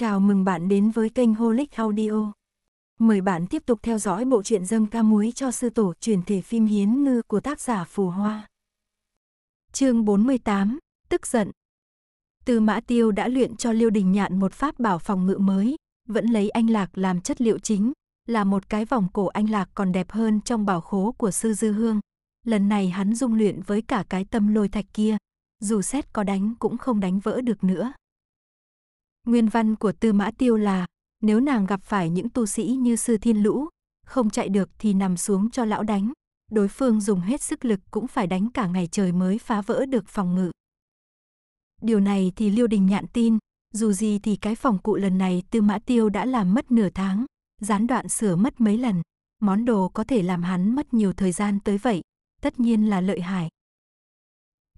Chào mừng bạn đến với kênh Holic Audio. Mời bạn tiếp tục theo dõi bộ truyện dâm ca muối cho sư tổ truyền thể phim Hiến Ngư của tác giả Phù Hoa. Chương 48, Tức giận Từ Mã Tiêu đã luyện cho Liêu Đình Nhạn một pháp bảo phòng ngự mới, vẫn lấy anh lạc làm chất liệu chính, là một cái vòng cổ anh lạc còn đẹp hơn trong bảo khố của sư dư hương. Lần này hắn dung luyện với cả cái tâm lôi thạch kia, dù xét có đánh cũng không đánh vỡ được nữa. Nguyên văn của Tư Mã Tiêu là, nếu nàng gặp phải những tu sĩ như sư thiên lũ, không chạy được thì nằm xuống cho lão đánh, đối phương dùng hết sức lực cũng phải đánh cả ngày trời mới phá vỡ được phòng ngự. Điều này thì Liêu Đình nhạn tin, dù gì thì cái phòng cụ lần này Tư Mã Tiêu đã làm mất nửa tháng, gián đoạn sửa mất mấy lần, món đồ có thể làm hắn mất nhiều thời gian tới vậy, tất nhiên là lợi hại.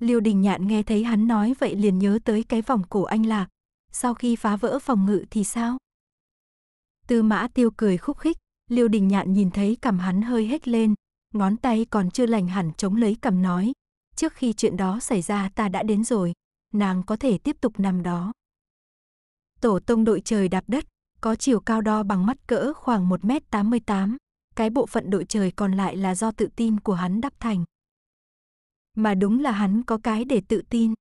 Liêu Đình Nhạn nghe thấy hắn nói vậy liền nhớ tới cái vòng cổ anh lạc, sau khi phá vỡ phòng ngự thì sao? Tư mã tiêu cười khúc khích, Liêu Đình Nhạn nhìn thấy cầm hắn hơi hết lên, ngón tay còn chưa lành hẳn chống lấy cầm nói. Trước khi chuyện đó xảy ra ta đã đến rồi, nàng có thể tiếp tục nằm đó. Tổ tông đội trời đạp đất, có chiều cao đo bằng mắt cỡ khoảng 1m88, cái bộ phận đội trời còn lại là do tự tin của hắn đắp thành. Mà đúng là hắn có cái để tự tin.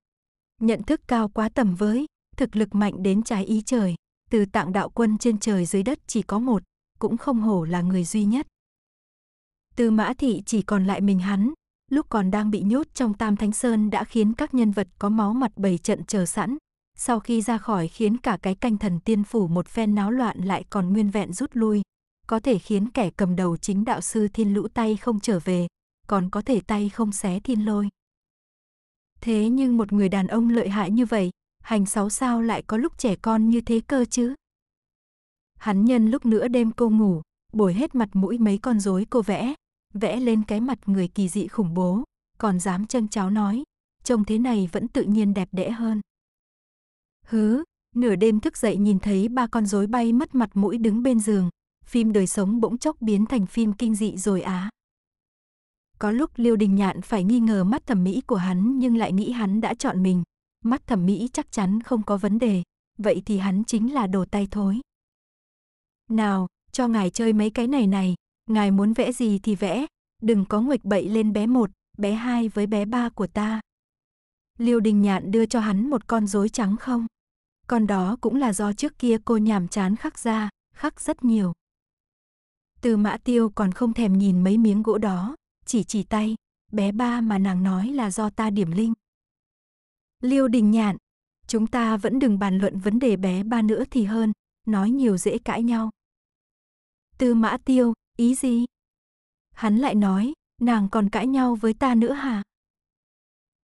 Nhận thức cao quá tầm với, thực lực mạnh đến trái ý trời. Từ tạng đạo quân trên trời dưới đất chỉ có một, cũng không hổ là người duy nhất. Từ mã thị chỉ còn lại mình hắn, lúc còn đang bị nhốt trong Tam Thánh Sơn đã khiến các nhân vật có máu mặt bầy trận chờ sẵn. Sau khi ra khỏi khiến cả cái canh thần tiên phủ một phen náo loạn lại còn nguyên vẹn rút lui. Có thể khiến kẻ cầm đầu chính đạo sư thiên lũ tay không trở về, còn có thể tay không xé thiên lôi. Thế nhưng một người đàn ông lợi hại như vậy, hành sáu sao lại có lúc trẻ con như thế cơ chứ. Hắn nhân lúc nữa đêm cô ngủ, bồi hết mặt mũi mấy con rối cô vẽ, vẽ lên cái mặt người kỳ dị khủng bố, còn dám chân cháo nói, trông thế này vẫn tự nhiên đẹp đẽ hơn. Hứ, nửa đêm thức dậy nhìn thấy ba con rối bay mất mặt mũi đứng bên giường, phim đời sống bỗng chốc biến thành phim kinh dị rồi á. Có lúc Liêu Đình Nhạn phải nghi ngờ mắt thẩm mỹ của hắn nhưng lại nghĩ hắn đã chọn mình, mắt thẩm mỹ chắc chắn không có vấn đề, vậy thì hắn chính là đồ tay thối. Nào, cho ngài chơi mấy cái này này, ngài muốn vẽ gì thì vẽ, đừng có nguệch bậy lên bé một, bé hai với bé ba của ta. Liêu Đình Nhạn đưa cho hắn một con rối trắng không? Con đó cũng là do trước kia cô nhàm chán khắc ra, khắc rất nhiều. Từ mã tiêu còn không thèm nhìn mấy miếng gỗ đó, chỉ chỉ tay, bé ba mà nàng nói là do ta điểm linh. Liêu Đình Nhạn, chúng ta vẫn đừng bàn luận vấn đề bé ba nữa thì hơn, nói nhiều dễ cãi nhau. Tư Mã Tiêu, ý gì? Hắn lại nói, nàng còn cãi nhau với ta nữa hả?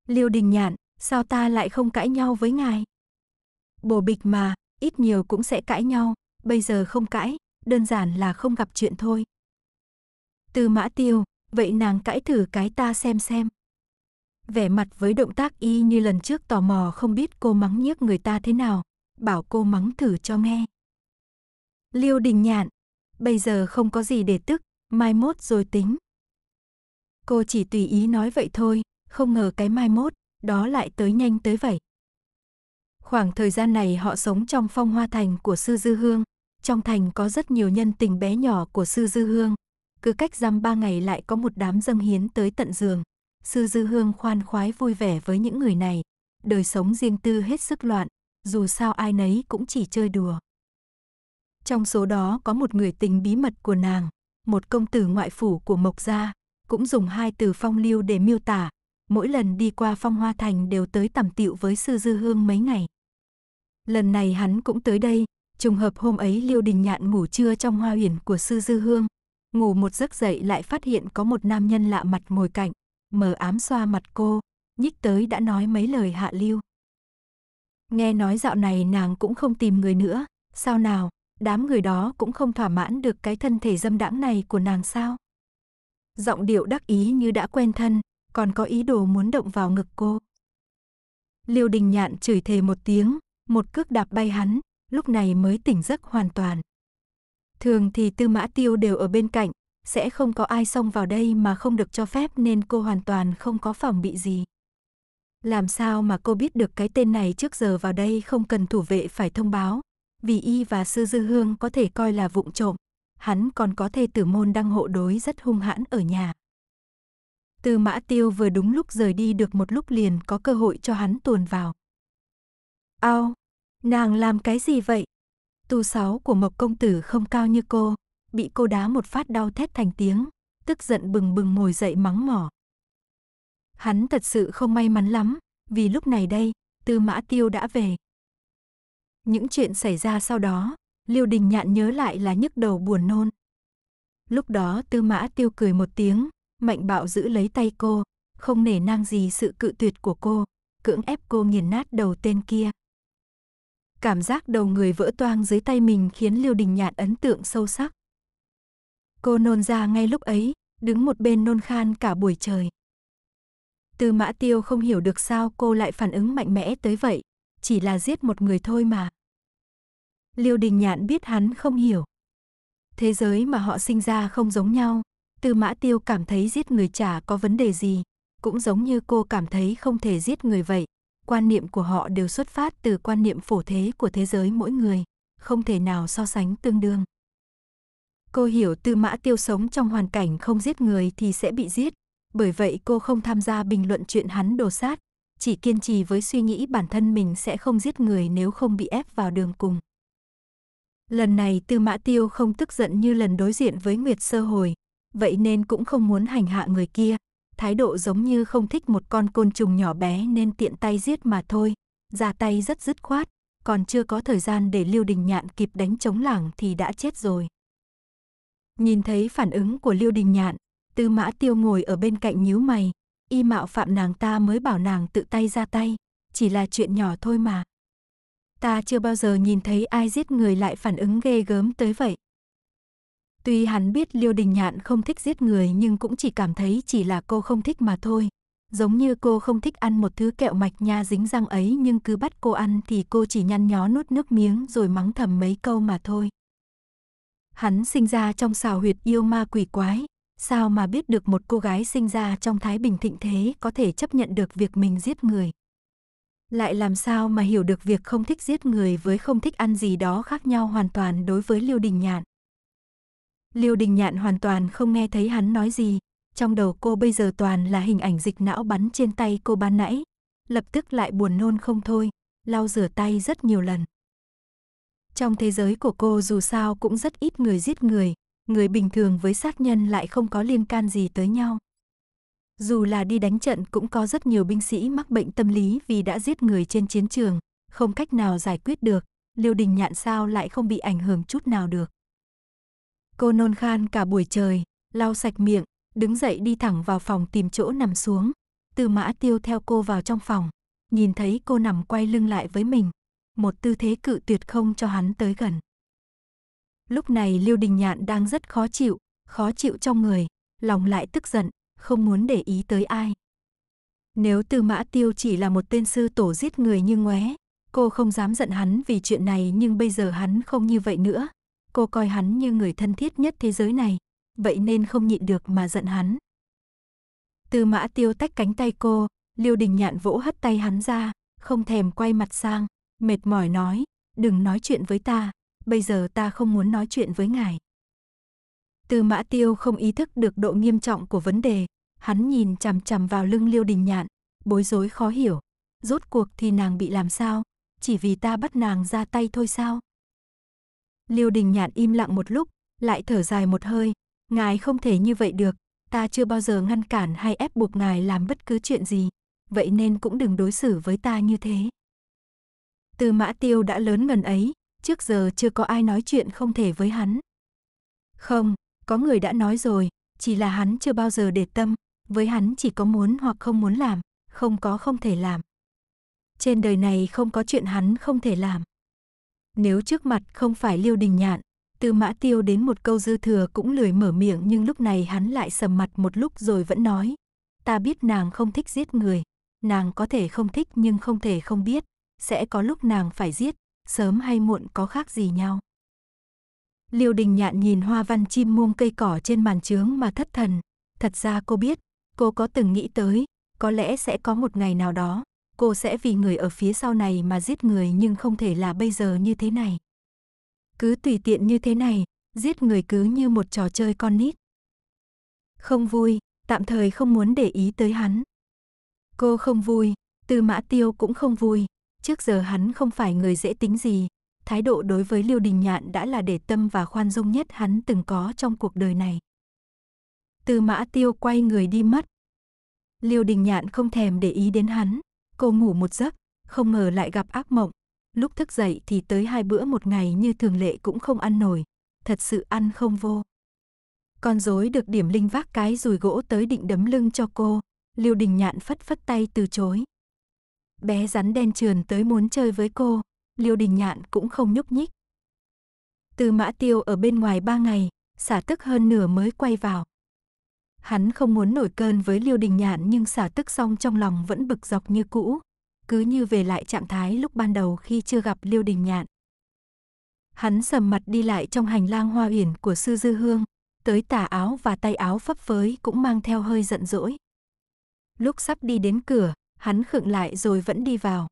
Liêu Đình Nhạn, sao ta lại không cãi nhau với ngài? Bồ bịch mà, ít nhiều cũng sẽ cãi nhau, bây giờ không cãi, đơn giản là không gặp chuyện thôi. Tư Mã Tiêu, vậy nàng cãi thử cái ta xem xem vẻ mặt với động tác y như lần trước tò mò không biết cô mắng nhiếc người ta thế nào, bảo cô mắng thử cho nghe. Liêu đình nhạn, bây giờ không có gì để tức, mai mốt rồi tính. Cô chỉ tùy ý nói vậy thôi, không ngờ cái mai mốt, đó lại tới nhanh tới vậy. Khoảng thời gian này họ sống trong phong hoa thành của Sư Dư Hương, trong thành có rất nhiều nhân tình bé nhỏ của Sư Dư Hương, cứ cách dăm ba ngày lại có một đám dâng hiến tới tận giường. Sư Dư Hương khoan khoái vui vẻ với những người này, đời sống riêng tư hết sức loạn, dù sao ai nấy cũng chỉ chơi đùa. Trong số đó có một người tình bí mật của nàng, một công tử ngoại phủ của Mộc Gia, cũng dùng hai từ phong lưu để miêu tả, mỗi lần đi qua phong hoa thành đều tới tầm tiệu với Sư Dư Hương mấy ngày. Lần này hắn cũng tới đây, trùng hợp hôm ấy Liêu Đình Nhạn ngủ trưa trong hoa huyền của Sư Dư Hương, ngủ một giấc dậy lại phát hiện có một nam nhân lạ mặt ngồi cạnh, mờ ám xoa mặt cô, nhích tới đã nói mấy lời hạ lưu. Nghe nói dạo này nàng cũng không tìm người nữa, sao nào, đám người đó cũng không thỏa mãn được cái thân thể dâm đãng này của nàng sao? Giọng điệu đắc ý như đã quen thân, còn có ý đồ muốn động vào ngực cô. Liêu đình nhạn chửi thề một tiếng, một cước đạp bay hắn, lúc này mới tỉnh giấc hoàn toàn. Thường thì tư mã tiêu đều ở bên cạnh, sẽ không có ai xông vào đây mà không được cho phép nên cô hoàn toàn không có phòng bị gì. Làm sao mà cô biết được cái tên này trước giờ vào đây không cần thủ vệ phải thông báo, vì y và sư dư hương có thể coi là vụng trộm, hắn còn có thê tử môn đang hộ đối rất hung hãn ở nhà. Từ mã tiêu vừa đúng lúc rời đi được một lúc liền có cơ hội cho hắn tuồn vào. Ao, nàng làm cái gì vậy? Tu sáu của Mộc Công Tử không cao như cô, bị cô đá một phát đau thét thành tiếng, tức giận bừng bừng ngồi dậy mắng mỏ. Hắn thật sự không may mắn lắm, vì lúc này đây, Tư Mã Tiêu đã về. Những chuyện xảy ra sau đó, Liêu Đình Nhạn nhớ lại là nhức đầu buồn nôn. Lúc đó Tư Mã Tiêu cười một tiếng, mạnh bạo giữ lấy tay cô, không nể nang gì sự cự tuyệt của cô, cưỡng ép cô nghiền nát đầu tên kia. Cảm giác đầu người vỡ toang dưới tay mình khiến Liêu Đình Nhạn ấn tượng sâu sắc. Cô nôn ra ngay lúc ấy, đứng một bên nôn khan cả buổi trời. Từ mã tiêu không hiểu được sao cô lại phản ứng mạnh mẽ tới vậy, chỉ là giết một người thôi mà. Liêu đình nhạn biết hắn không hiểu. Thế giới mà họ sinh ra không giống nhau, từ mã tiêu cảm thấy giết người chả có vấn đề gì, cũng giống như cô cảm thấy không thể giết người vậy. Quan niệm của họ đều xuất phát từ quan niệm phổ thế của thế giới mỗi người, không thể nào so sánh tương đương. Cô hiểu Tư Mã Tiêu sống trong hoàn cảnh không giết người thì sẽ bị giết, bởi vậy cô không tham gia bình luận chuyện hắn đồ sát, chỉ kiên trì với suy nghĩ bản thân mình sẽ không giết người nếu không bị ép vào đường cùng. Lần này Tư Mã Tiêu không tức giận như lần đối diện với Nguyệt Sơ Hồi, vậy nên cũng không muốn hành hạ người kia, thái độ giống như không thích một con côn trùng nhỏ bé nên tiện tay giết mà thôi, ra tay rất dứt khoát, còn chưa có thời gian để Lưu Đình Nhạn kịp đánh chống lảng thì đã chết rồi. Nhìn thấy phản ứng của Lưu Đình Nhạn, Tư Mã Tiêu ngồi ở bên cạnh nhíu mày, y mạo phạm nàng ta mới bảo nàng tự tay ra tay, chỉ là chuyện nhỏ thôi mà. Ta chưa bao giờ nhìn thấy ai giết người lại phản ứng ghê gớm tới vậy. Tuy hắn biết Liêu Đình Nhạn không thích giết người nhưng cũng chỉ cảm thấy chỉ là cô không thích mà thôi. Giống như cô không thích ăn một thứ kẹo mạch nha dính răng ấy nhưng cứ bắt cô ăn thì cô chỉ nhăn nhó nuốt nước miếng rồi mắng thầm mấy câu mà thôi. Hắn sinh ra trong xào huyệt yêu ma quỷ quái, sao mà biết được một cô gái sinh ra trong thái bình thịnh thế có thể chấp nhận được việc mình giết người. Lại làm sao mà hiểu được việc không thích giết người với không thích ăn gì đó khác nhau hoàn toàn đối với Liêu Đình Nhạn. Liêu Đình Nhạn hoàn toàn không nghe thấy hắn nói gì, trong đầu cô bây giờ toàn là hình ảnh dịch não bắn trên tay cô ban nãy, lập tức lại buồn nôn không thôi, lau rửa tay rất nhiều lần. Trong thế giới của cô dù sao cũng rất ít người giết người, người bình thường với sát nhân lại không có liên can gì tới nhau. Dù là đi đánh trận cũng có rất nhiều binh sĩ mắc bệnh tâm lý vì đã giết người trên chiến trường, không cách nào giải quyết được, Liêu Đình Nhạn sao lại không bị ảnh hưởng chút nào được. Cô nôn khan cả buổi trời, lau sạch miệng, đứng dậy đi thẳng vào phòng tìm chỗ nằm xuống. Từ mã tiêu theo cô vào trong phòng, nhìn thấy cô nằm quay lưng lại với mình, một tư thế cự tuyệt không cho hắn tới gần. Lúc này Lưu Đình Nhạn đang rất khó chịu, khó chịu trong người, lòng lại tức giận, không muốn để ý tới ai. Nếu Tư Mã Tiêu chỉ là một tên sư tổ giết người như ngoé, cô không dám giận hắn vì chuyện này nhưng bây giờ hắn không như vậy nữa. Cô coi hắn như người thân thiết nhất thế giới này, vậy nên không nhịn được mà giận hắn. Tư Mã Tiêu tách cánh tay cô, Lưu Đình Nhạn vỗ hất tay hắn ra, không thèm quay mặt sang mệt mỏi nói, đừng nói chuyện với ta, bây giờ ta không muốn nói chuyện với ngài. Tư mã tiêu không ý thức được độ nghiêm trọng của vấn đề, hắn nhìn chằm chằm vào lưng liêu đình nhạn, bối rối khó hiểu. Rốt cuộc thì nàng bị làm sao, chỉ vì ta bắt nàng ra tay thôi sao? Liêu đình nhạn im lặng một lúc, lại thở dài một hơi, ngài không thể như vậy được, ta chưa bao giờ ngăn cản hay ép buộc ngài làm bất cứ chuyện gì, vậy nên cũng đừng đối xử với ta như thế. Từ mã tiêu đã lớn ngần ấy, trước giờ chưa có ai nói chuyện không thể với hắn. Không, có người đã nói rồi, chỉ là hắn chưa bao giờ để tâm, với hắn chỉ có muốn hoặc không muốn làm, không có không thể làm. Trên đời này không có chuyện hắn không thể làm. Nếu trước mặt không phải Liêu Đình Nhạn, Từ Mã Tiêu đến một câu dư thừa cũng lười mở miệng nhưng lúc này hắn lại sầm mặt một lúc rồi vẫn nói. Ta biết nàng không thích giết người, nàng có thể không thích nhưng không thể không biết, sẽ có lúc nàng phải giết, sớm hay muộn có khác gì nhau. Liêu đình nhạn nhìn hoa văn chim muông cây cỏ trên màn trướng mà thất thần. Thật ra cô biết, cô có từng nghĩ tới, có lẽ sẽ có một ngày nào đó, cô sẽ vì người ở phía sau này mà giết người nhưng không thể là bây giờ như thế này. Cứ tùy tiện như thế này, giết người cứ như một trò chơi con nít. Không vui, tạm thời không muốn để ý tới hắn. Cô không vui, Tư Mã Tiêu cũng không vui. Trước giờ hắn không phải người dễ tính gì, thái độ đối với Liêu Đình Nhạn đã là để tâm và khoan dung nhất hắn từng có trong cuộc đời này. Tư Mã Tiêu quay người đi mất. Liêu Đình Nhạn không thèm để ý đến hắn, cô ngủ một giấc, không ngờ lại gặp ác mộng. Lúc thức dậy thì tới hai bữa một ngày như thường lệ cũng không ăn nổi, thật sự ăn không vô. Con rối được điểm linh vác cái rùi gỗ tới định đấm lưng cho cô, Liêu Đình Nhạn phất phất tay từ chối. Bé rắn đen trườn tới muốn chơi với cô, Liêu Đình Nhạn cũng không nhúc nhích. Từ mã tiêu ở bên ngoài ba ngày, xả tức hơn nửa mới quay vào. Hắn không muốn nổi cơn với Liêu Đình Nhạn nhưng xả tức xong trong lòng vẫn bực dọc như cũ, cứ như về lại trạng thái lúc ban đầu khi chưa gặp Liêu Đình Nhạn. Hắn sầm mặt đi lại trong hành lang hoa uyển của Sư Dư Hương, tới tà áo và tay áo phấp phới cũng mang theo hơi giận dỗi. Lúc sắp đi đến cửa, hắn khựng lại rồi vẫn đi vào.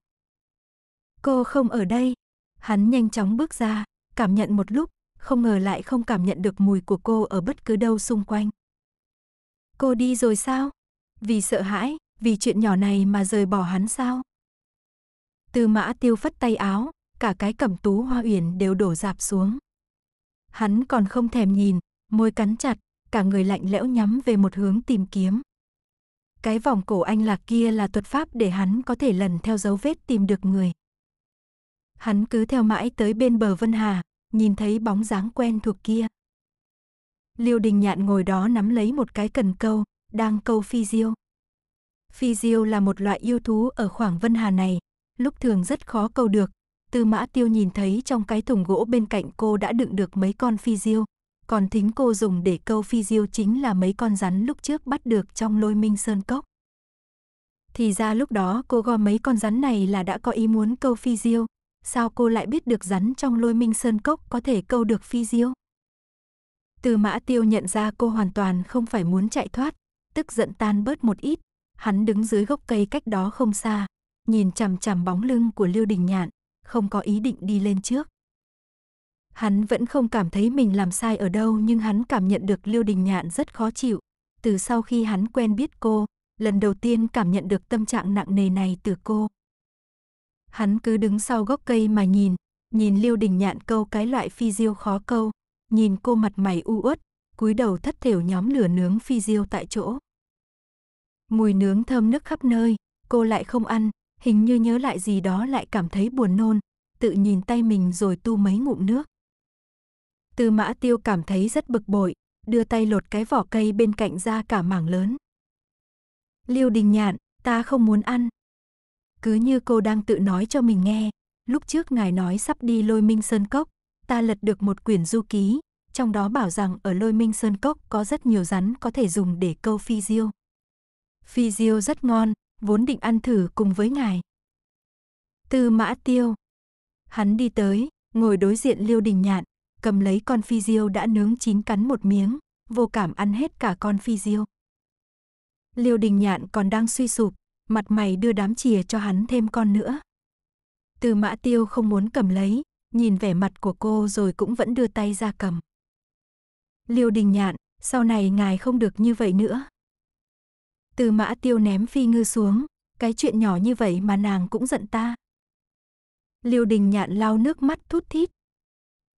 Cô không ở đây. Hắn nhanh chóng bước ra, cảm nhận một lúc, không ngờ lại không cảm nhận được mùi của cô ở bất cứ đâu xung quanh. Cô đi rồi sao? Vì sợ hãi, vì chuyện nhỏ này mà rời bỏ hắn sao? từ mã tiêu phất tay áo, cả cái cẩm tú hoa uyển đều đổ dạp xuống. Hắn còn không thèm nhìn, môi cắn chặt, cả người lạnh lẽo nhắm về một hướng tìm kiếm. Cái vòng cổ anh lạc kia là thuật pháp để hắn có thể lần theo dấu vết tìm được người. Hắn cứ theo mãi tới bên bờ Vân Hà, nhìn thấy bóng dáng quen thuộc kia. Liêu Đình Nhạn ngồi đó nắm lấy một cái cần câu, đang câu phi diêu. Phi diêu là một loại yêu thú ở khoảng Vân Hà này, lúc thường rất khó câu được. Tư Mã Tiêu nhìn thấy trong cái thùng gỗ bên cạnh cô đã đựng được mấy con phi diêu, còn thính cô dùng để câu phi diêu chính là mấy con rắn lúc trước bắt được trong lôi minh sơn cốc. Thì ra lúc đó cô gom mấy con rắn này là đã có ý muốn câu phi diêu, sao cô lại biết được rắn trong lôi minh sơn cốc có thể câu được phi diêu? Từ mã tiêu nhận ra cô hoàn toàn không phải muốn chạy thoát, tức giận tan bớt một ít, hắn đứng dưới gốc cây cách đó không xa, nhìn chằm chằm bóng lưng của Lưu Đình Nhạn, không có ý định đi lên trước. Hắn vẫn không cảm thấy mình làm sai ở đâu nhưng hắn cảm nhận được Liêu Đình Nhạn rất khó chịu. Từ sau khi hắn quen biết cô, lần đầu tiên cảm nhận được tâm trạng nặng nề này từ cô. Hắn cứ đứng sau gốc cây mà nhìn, nhìn Liêu Đình Nhạn câu cái loại phi diêu khó câu, nhìn cô mặt mày u uất, cúi đầu thất thểu nhóm lửa nướng phi diêu tại chỗ. Mùi nướng thơm nức khắp nơi, cô lại không ăn, hình như nhớ lại gì đó lại cảm thấy buồn nôn, tự nhìn tay mình rồi tu mấy ngụm nước. Tư mã tiêu cảm thấy rất bực bội, đưa tay lột cái vỏ cây bên cạnh ra cả mảng lớn. Liêu đình nhạn, ta không muốn ăn. Cứ như cô đang tự nói cho mình nghe, lúc trước ngài nói sắp đi lôi minh sơn cốc, ta lật được một quyển du ký, trong đó bảo rằng ở lôi minh sơn cốc có rất nhiều rắn có thể dùng để câu phi diêu. Phi diêu rất ngon, vốn định ăn thử cùng với ngài. Tư mã tiêu. Hắn đi tới, ngồi đối diện liêu đình nhạn, cầm lấy con phi diêu đã nướng chín cắn một miếng, vô cảm ăn hết cả con phi diêu. Liêu đình nhạn còn đang suy sụp, mặt mày đưa đám chìa cho hắn thêm con nữa. Từ mã tiêu không muốn cầm lấy, nhìn vẻ mặt của cô rồi cũng vẫn đưa tay ra cầm. Liêu đình nhạn, sau này ngài không được như vậy nữa. Từ mã tiêu ném phi ngư xuống, cái chuyện nhỏ như vậy mà nàng cũng giận ta. Liêu đình nhạn lau nước mắt thút thít,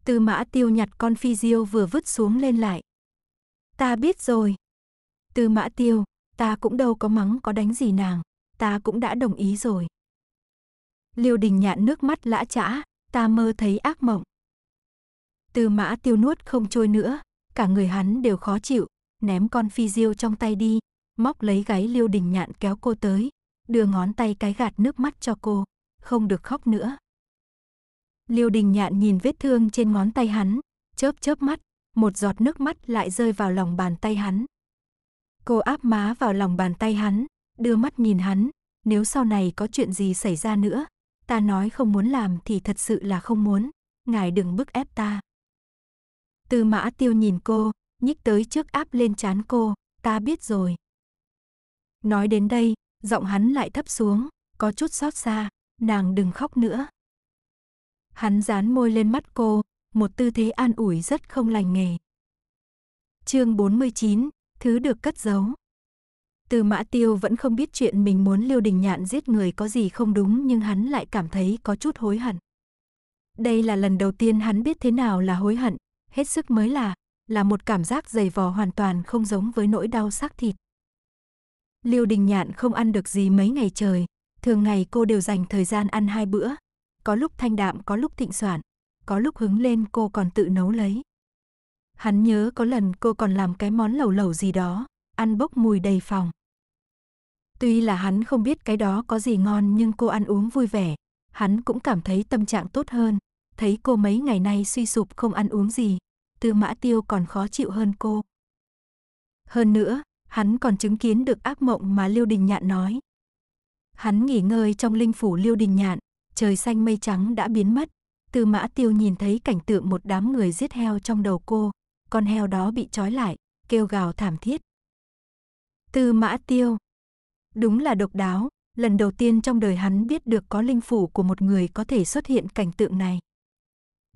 Tư mã tiêu nhặt con phi diêu vừa vứt xuống lên lại. Ta biết rồi. Tư mã tiêu, ta cũng đâu có mắng có đánh gì nàng, ta cũng đã đồng ý rồi. Liêu đình nhạn nước mắt lã chã, ta mơ thấy ác mộng. Tư mã tiêu nuốt không trôi nữa, cả người hắn đều khó chịu, ném con phi diêu trong tay đi, móc lấy gáy liêu đình nhạn kéo cô tới, đưa ngón tay cái gạt nước mắt cho cô, không được khóc nữa. Liêu Đình Nhạn nhìn vết thương trên ngón tay hắn, chớp chớp mắt, một giọt nước mắt lại rơi vào lòng bàn tay hắn. Cô áp má vào lòng bàn tay hắn, đưa mắt nhìn hắn, nếu sau này có chuyện gì xảy ra nữa, ta nói không muốn làm thì thật sự là không muốn, ngài đừng bức ép ta. Tư mã tiêu nhìn cô, nhích tới trước áp lên chán cô, ta biết rồi. Nói đến đây, giọng hắn lại thấp xuống, có chút xót xa, nàng đừng khóc nữa. Hắn dán môi lên mắt cô, một tư thế an ủi rất không lành nghề. Chương 49, thứ được cất giấu. Từ Mã Tiêu vẫn không biết chuyện mình muốn Liêu Đình Nhạn giết người có gì không đúng nhưng hắn lại cảm thấy có chút hối hận. Đây là lần đầu tiên hắn biết thế nào là hối hận, hết sức mới là, là một cảm giác dày vò hoàn toàn không giống với nỗi đau xác thịt. Liêu Đình Nhạn không ăn được gì mấy ngày trời, thường ngày cô đều dành thời gian ăn hai bữa, có lúc thanh đạm có lúc thịnh soạn, có lúc hứng lên cô còn tự nấu lấy. Hắn nhớ có lần cô còn làm cái món lẩu lẩu gì đó, ăn bốc mùi đầy phòng. Tuy là hắn không biết cái đó có gì ngon nhưng cô ăn uống vui vẻ, hắn cũng cảm thấy tâm trạng tốt hơn, thấy cô mấy ngày nay suy sụp không ăn uống gì, tư mã tiêu còn khó chịu hơn cô. Hơn nữa, hắn còn chứng kiến được ác mộng mà Liêu Đình Nhạn nói. Hắn nghỉ ngơi trong linh phủ Liêu Đình Nhạn, trời xanh mây trắng đã biến mất. Tư mã tiêu nhìn thấy cảnh tượng một đám người giết heo trong đầu cô, con heo đó bị trói lại, kêu gào thảm thiết. Tư mã tiêu Đúng là độc đáo, lần đầu tiên trong đời hắn biết được có linh phủ của một người có thể xuất hiện cảnh tượng này.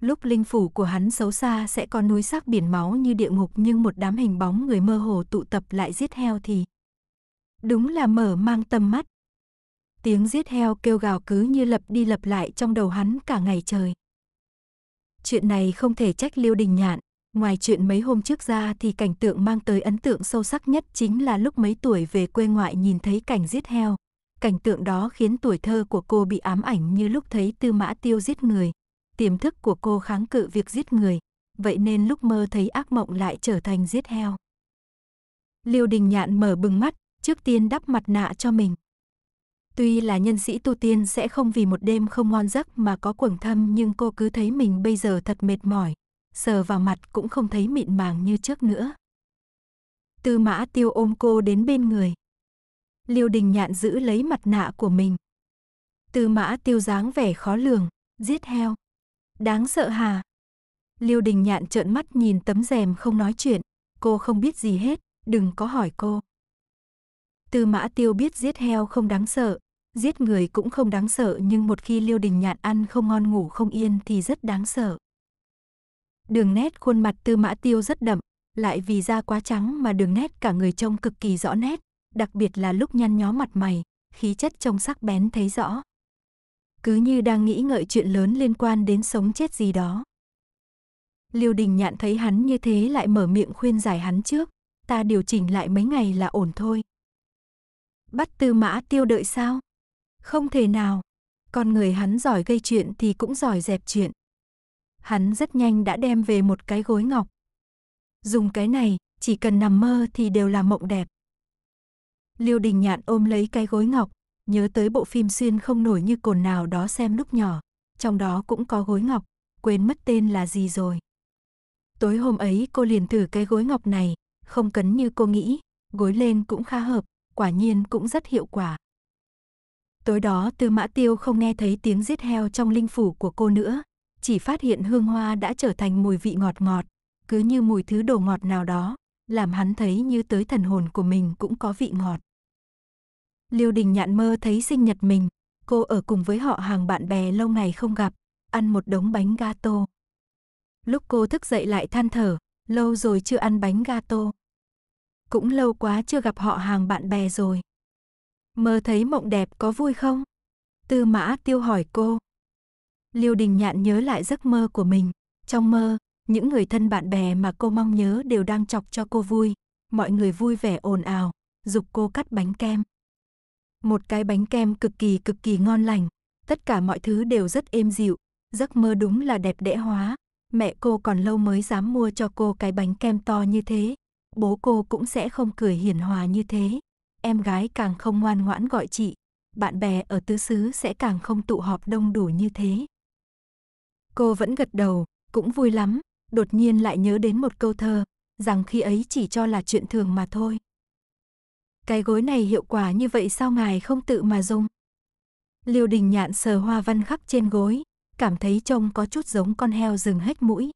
Lúc linh phủ của hắn xấu xa sẽ có núi xác biển máu như địa ngục nhưng một đám hình bóng người mơ hồ tụ tập lại giết heo thì. Đúng là mở mang tầm mắt, tiếng giết heo kêu gào cứ như lập đi lập lại trong đầu hắn cả ngày trời. Chuyện này không thể trách Liêu Đình Nhạn, ngoài chuyện mấy hôm trước ra thì cảnh tượng mang tới ấn tượng sâu sắc nhất chính là lúc mấy tuổi về quê ngoại nhìn thấy cảnh giết heo. Cảnh tượng đó khiến tuổi thơ của cô bị ám ảnh như lúc thấy Tư Mã Tiêu giết người. Tiềm thức của cô kháng cự việc giết người, vậy nên lúc mơ thấy ác mộng lại trở thành giết heo. Liêu Đình Nhạn mở bừng mắt, trước tiên đắp mặt nạ cho mình. Tuy là nhân sĩ tu tiên sẽ không vì một đêm không ngon giấc mà có quẩn thâm nhưng cô cứ thấy mình bây giờ thật mệt mỏi, sờ vào mặt cũng không thấy mịn màng như trước nữa. Tư mã tiêu ôm cô đến bên người. Liêu đình nhạn giữ lấy mặt nạ của mình. Tư mã tiêu dáng vẻ khó lường, giết heo. Đáng sợ hà. Liêu đình nhạn trợn mắt nhìn tấm rèm không nói chuyện, cô không biết gì hết, đừng có hỏi cô. Tư mã tiêu biết giết heo không đáng sợ, giết người cũng không đáng sợ nhưng một khi Liêu Đình Nhạn ăn không ngon ngủ không yên thì rất đáng sợ. Đường nét khuôn mặt Tư Mã Tiêu rất đậm, lại vì da quá trắng mà đường nét cả người trông cực kỳ rõ nét, đặc biệt là lúc nhăn nhó mặt mày, khí chất trông sắc bén thấy rõ. Cứ như đang nghĩ ngợi chuyện lớn liên quan đến sống chết gì đó. Liêu Đình Nhạn thấy hắn như thế lại mở miệng khuyên giải hắn trước, ta điều chỉnh lại mấy ngày là ổn thôi. Bắt Tư Mã Tiêu đợi sao? Không thể nào. Con người hắn giỏi gây chuyện thì cũng giỏi dẹp chuyện. Hắn rất nhanh đã đem về một cái gối ngọc. Dùng cái này, chỉ cần nằm mơ thì đều là mộng đẹp. Liêu Đình Nhạn ôm lấy cái gối ngọc, nhớ tới bộ phim xuyên không nổi như cồn nào đó xem lúc nhỏ, trong đó cũng có gối ngọc, quên mất tên là gì rồi. Tối hôm ấy cô liền thử cái gối ngọc này, không cấn như cô nghĩ, gối lên cũng khá hợp, quả nhiên cũng rất hiệu quả. Tối đó Tư Mã Tiêu không nghe thấy tiếng giết heo trong linh phủ của cô nữa, chỉ phát hiện hương hoa đã trở thành mùi vị ngọt ngọt, cứ như mùi thứ đồ ngọt nào đó, làm hắn thấy như tới thần hồn của mình cũng có vị ngọt. Liêu Đình Nhạn mơ thấy sinh nhật mình, cô ở cùng với họ hàng bạn bè lâu ngày không gặp, ăn một đống bánh gato. Lúc cô thức dậy lại than thở, lâu rồi chưa ăn bánh gato. Cũng lâu quá chưa gặp họ hàng bạn bè rồi. Mơ thấy mộng đẹp có vui không? Tư mã tiêu hỏi cô. Liêu đình nhạn nhớ lại giấc mơ của mình. Trong mơ, những người thân bạn bè mà cô mong nhớ đều đang chọc cho cô vui. Mọi người vui vẻ ồn ào, dục cô cắt bánh kem. Một cái bánh kem cực kỳ cực kỳ ngon lành. Tất cả mọi thứ đều rất êm dịu. Giấc mơ đúng là đẹp đẽ hóa. Mẹ cô còn lâu mới dám mua cho cô cái bánh kem to như thế. Bố cô cũng sẽ không cười hiền hòa như thế em gái càng không ngoan ngoãn gọi chị, bạn bè ở tứ xứ sẽ càng không tụ họp đông đủ như thế. Cô vẫn gật đầu, cũng vui lắm, đột nhiên lại nhớ đến một câu thơ, rằng khi ấy chỉ cho là chuyện thường mà thôi. Cái gối này hiệu quả như vậy sao ngài không tự mà dùng? Liêu đình nhạn sờ hoa văn khắc trên gối, cảm thấy trông có chút giống con heo rừng hết mũi.